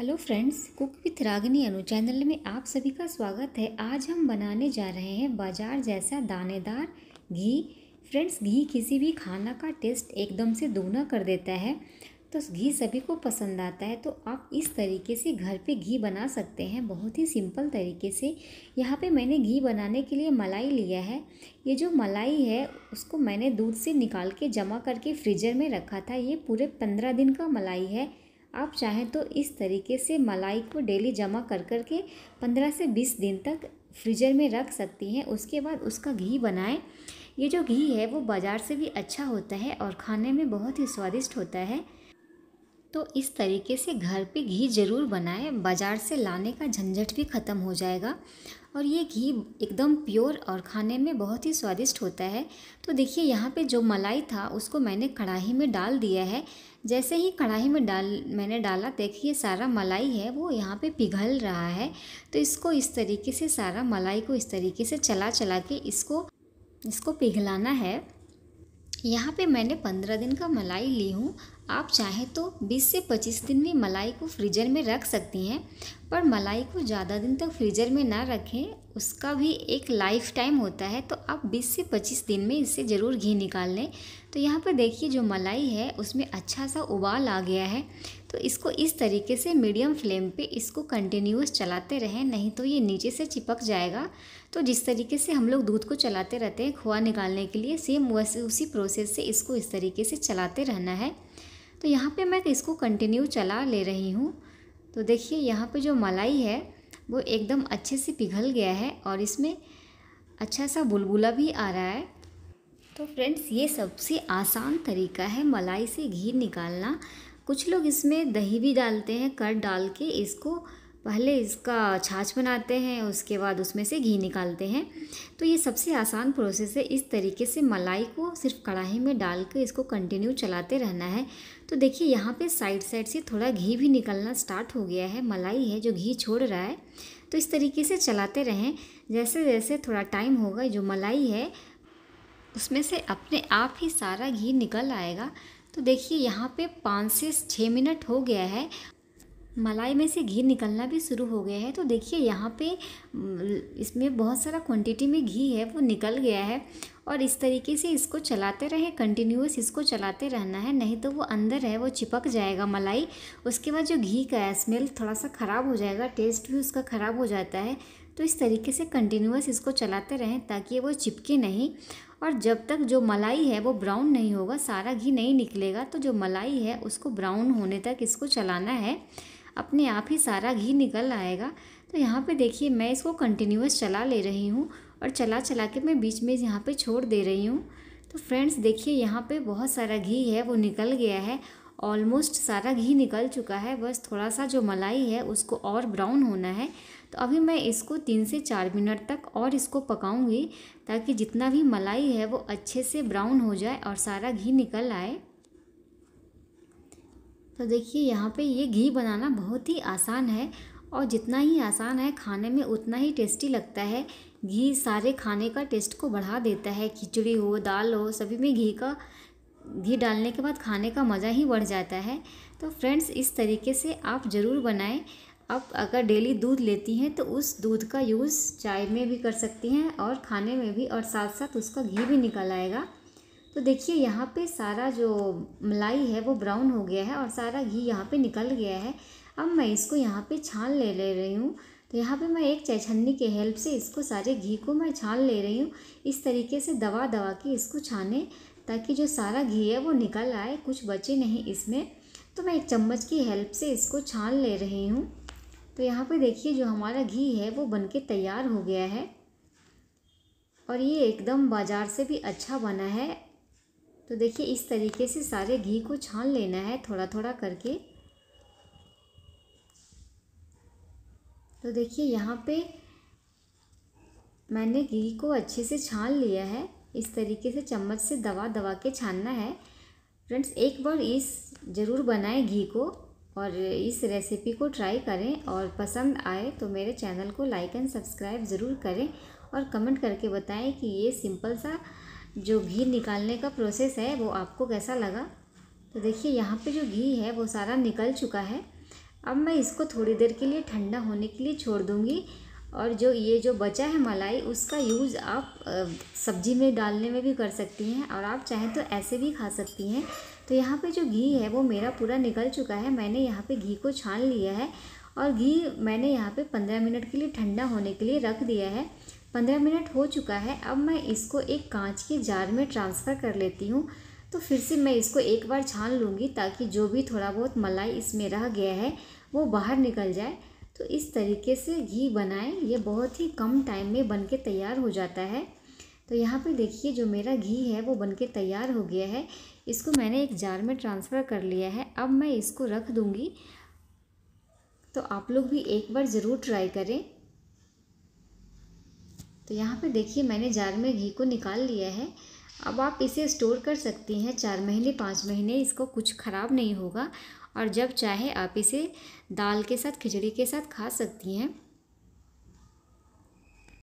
hello friends cook with Ragini Anu channel में आप सभी का स्वागत है आज हम बनाने जा रहे हैं बाजार जैसा दानेदार घी फ्रेंड्स घी किसी भी खाना का टेस्ट एकदम से दोगुना कर देता है तो घी सभी को पसंद आता है तो आप इस तरीके से घर पे घी बना सकते हैं बहुत ही सिंपल तरीके से यहाँ पे मैंने घी बनाने के लिए मलाई लिया है ये जो मलाई है उसको मैंने दूध से निकाल के जमा करके फ्रीजर में रखा था ये पूरे पंद्रह दिन का मलाई है आप चाहें तो इस तरीके से मलाई को डेली जमा कर कर के पंद्रह से बीस दिन तक फ्रीजर में रख सकती हैं उसके बाद उसका घी बनाएं ये जो घी है वो बाज़ार से भी अच्छा होता है और खाने में बहुत ही स्वादिष्ट होता है तो इस तरीके से घर पे घी ज़रूर बनाएं बाज़ार से लाने का झंझट भी ख़त्म हो जाएगा और ये घी एकदम प्योर और खाने में बहुत ही स्वादिष्ट होता है तो देखिए यहाँ पे जो मलाई था उसको मैंने कढ़ाई में डाल दिया है जैसे ही कढ़ाई में डाल मैंने डाला देखिए सारा मलाई है वो यहाँ पे पिघल रहा है तो इसको इस तरीके से सारा मलाई को इस तरीके से चला चला के इसको इसको पिघलाना है यहाँ पे मैंने पंद्रह दिन का मलाई ली हूँ आप चाहें तो 20 से 25 दिन में मलाई को फ्रीजर में रख सकती हैं पर मलाई को ज़्यादा दिन तक फ्रीजर में ना रखें उसका भी एक लाइफ टाइम होता है तो आप 20 से 25 दिन में इससे ज़रूर घी निकाल लें तो यहाँ पर देखिए जो मलाई है उसमें अच्छा सा उबाल आ गया है तो इसको इस तरीके से मीडियम फ्लेम पे इसको कंटिन्यूस चलाते रहें नहीं तो ये नीचे से चिपक जाएगा तो जिस तरीके से हम लोग दूध को चलाते रहते हैं खोआ निकालने के लिए सेम वैसे उसी प्रोसेस से इसको इस तरीके से चलाते रहना है तो यहाँ पे मैं इसको कंटिन्यू चला ले रही हूँ तो देखिए यहाँ पे जो मलाई है वो एकदम अच्छे से पिघल गया है और इसमें अच्छा सा बुलबुला भी आ रहा है तो फ्रेंड्स ये सबसे आसान तरीका है मलाई से घी निकालना कुछ लोग इसमें दही भी डालते हैं कट डाल के इसको पहले इसका छाछ बनाते हैं उसके बाद उसमें से घी निकालते हैं तो ये सबसे आसान प्रोसेस है इस तरीके से मलाई को सिर्फ कढ़ाई में डाल कर इसको कंटिन्यू चलाते रहना है तो देखिए यहाँ पे साइड साइड से थोड़ा घी भी निकलना स्टार्ट हो गया है मलाई है जो घी छोड़ रहा है तो इस तरीके से चलाते रहें जैसे जैसे थोड़ा टाइम होगा जो मलाई है उसमें से अपने आप ही सारा घी निकल आएगा तो देखिए यहाँ पे पाँच से छः मिनट हो गया है मलाई में से घी निकलना भी शुरू हो गया है तो देखिए यहाँ पे इसमें बहुत सारा क्वांटिटी में घी है वो निकल गया है और इस तरीके से इसको चलाते रहे कंटिन्यूस इसको चलाते रहना है नहीं तो वो अंदर है वो चिपक जाएगा मलाई उसके बाद जो घी का है स्मेल थोड़ा सा ख़राब हो जाएगा टेस्ट भी उसका ख़राब हो जाता है तो इस तरीके से कंटिन्यूस इसको चलाते रहें ताकि वो चिपके नहीं और जब तक जो मलाई है वो ब्राउन नहीं होगा सारा घी नहीं निकलेगा तो जो मलाई है उसको ब्राउन होने तक इसको चलाना है अपने आप ही सारा घी निकल आएगा तो यहाँ पे देखिए मैं इसको कंटिन्यूस चला ले रही हूँ और चला चला के मैं बीच में यहाँ पे छोड़ दे रही हूँ तो फ्रेंड्स देखिए यहाँ पे बहुत सारा घी है वो निकल गया है ऑलमोस्ट सारा घी निकल चुका है बस थोड़ा सा जो मलाई है उसको और ब्राउन होना है तो अभी मैं इसको तीन से चार मिनट तक और इसको पकाऊंगी ताकि जितना भी मलाई है वो अच्छे से ब्राउन हो जाए और सारा घी निकल आए तो देखिए यहाँ पे ये घी बनाना बहुत ही आसान है और जितना ही आसान है खाने में उतना ही टेस्टी लगता है घी सारे खाने का टेस्ट को बढ़ा देता है खिचड़ी हो दाल हो सभी में घी का घी डालने के बाद खाने का मज़ा ही बढ़ जाता है तो फ्रेंड्स इस तरीके से आप ज़रूर बनाएं आप अगर डेली दूध लेती हैं तो उस दूध का यूज़ चाय में भी कर सकती हैं और खाने में भी और साथ साथ उसका घी भी निकल आएगा तो देखिए यहाँ पे सारा जो मलाई है वो ब्राउन हो गया है और सारा घी यहाँ पे निकल गया है अब मैं इसको यहाँ पे छान ले ले रही हूँ तो यहाँ पे मैं एक छन्नी के हेल्प से इसको सारे घी को मैं छान ले रही हूँ इस तरीके से दवा दवा के इसको छाने ताकि जो सारा घी है वो निकल आए कुछ बचे नहीं इसमें तो मैं एक चम्मच की हेल्प से इसको छान ले रही हूँ तो यहाँ पे देखिए जो हमारा घी है वो बनके तैयार हो गया है और ये एकदम बाज़ार से भी अच्छा बना है तो देखिए इस तरीके से सारे घी को छान लेना है थोड़ा थोड़ा करके तो देखिए यहाँ पे मैंने घी को अच्छे से छान लिया है इस तरीके से चम्मच से दवा दवा के छानना है फ्रेंड्स एक बार इस ज़रूर बनाएं घी को और इस रेसिपी को ट्राई करें और पसंद आए तो मेरे चैनल को लाइक एंड सब्सक्राइब ज़रूर करें और कमेंट करके बताएं कि ये सिंपल सा जो घी निकालने का प्रोसेस है वो आपको कैसा लगा तो देखिए यहाँ पे जो घी है वो सारा निकल चुका है अब मैं इसको थोड़ी देर के लिए ठंडा होने के लिए छोड़ दूँगी और जो ये जो बचा है मलाई उसका यूज़ आप सब्जी में डालने में भी कर सकती हैं और आप चाहें तो ऐसे भी खा सकती हैं तो यहाँ पे जो घी है वो मेरा पूरा निकल चुका है मैंने यहाँ पे घी को छान लिया है और घी मैंने यहाँ पे पंद्रह मिनट के लिए ठंडा होने के लिए रख दिया है पंद्रह मिनट हो चुका है अब मैं इसको एक कांच के जार में ट्रांसफ़र कर लेती हूँ तो फिर से मैं इसको एक बार छान लूँगी ताकि जो भी थोड़ा बहुत मलाई इसमें रह गया है वो बाहर निकल जाए तो इस तरीके से घी बनाएं ये बहुत ही कम टाइम में बन के तैयार हो जाता है तो यहाँ पे देखिए जो मेरा घी है वो बन के तैयार हो गया है इसको मैंने एक जार में ट्रांसफ़र कर लिया है अब मैं इसको रख दूँगी तो आप लोग भी एक बार ज़रूर ट्राई करें तो यहाँ पे देखिए मैंने जार में घी को निकाल लिया है अब आप इसे स्टोर कर सकती हैं चार महीने पाँच महीने इसको कुछ ख़राब नहीं होगा और जब चाहे आप इसे दाल के साथ खिचड़ी के साथ खा सकती हैं